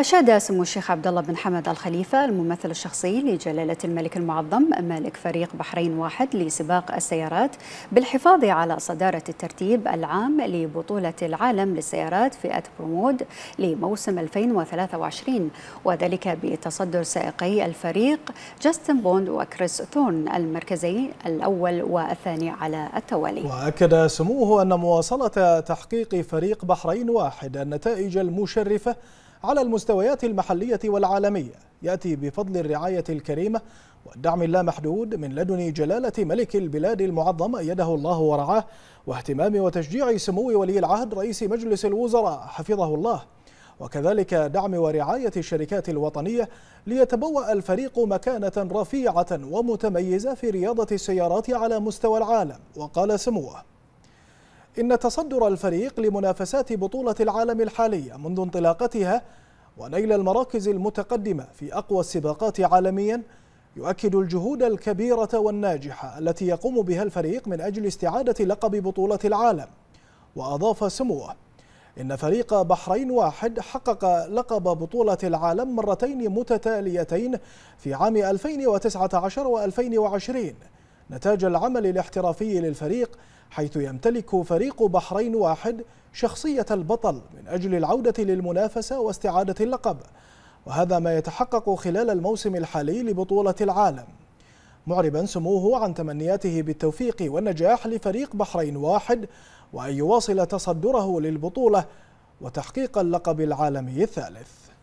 أشاد سمو الشيخ عبد الله بن حمد الخليفة الممثل الشخصي لجلالة الملك المعظم مالك فريق بحرين واحد لسباق السيارات بالحفاظ على صدارة الترتيب العام لبطولة العالم للسيارات فئة برمود لموسم 2023 وذلك بتصدر سائقي الفريق جاستن بوند وكريس ثورن المركزي الأول والثاني على التوالي وأكد سموه أن مواصلة تحقيق فريق بحرين واحد النتائج المشرفة على المستويات المحلية والعالمية يأتي بفضل الرعاية الكريمة والدعم اللامحدود من لدن جلالة ملك البلاد المعظم أيده الله ورعاه واهتمام وتشجيع سمو ولي العهد رئيس مجلس الوزراء حفظه الله وكذلك دعم ورعاية الشركات الوطنية ليتبوأ الفريق مكانة رفيعة ومتميزة في رياضة السيارات على مستوى العالم وقال سموه إن تصدر الفريق لمنافسات بطولة العالم الحالية منذ انطلاقتها ونيل المراكز المتقدمة في أقوى السباقات عالميا يؤكد الجهود الكبيرة والناجحة التي يقوم بها الفريق من أجل استعادة لقب بطولة العالم وأضاف سموه إن فريق بحرين واحد حقق لقب بطولة العالم مرتين متتاليتين في عام 2019 و 2020 نتاج العمل الاحترافي للفريق حيث يمتلك فريق بحرين واحد شخصية البطل من أجل العودة للمنافسة واستعادة اللقب وهذا ما يتحقق خلال الموسم الحالي لبطولة العالم معربا سموه عن تمنياته بالتوفيق والنجاح لفريق بحرين واحد وأن يواصل تصدره للبطولة وتحقيق اللقب العالمي الثالث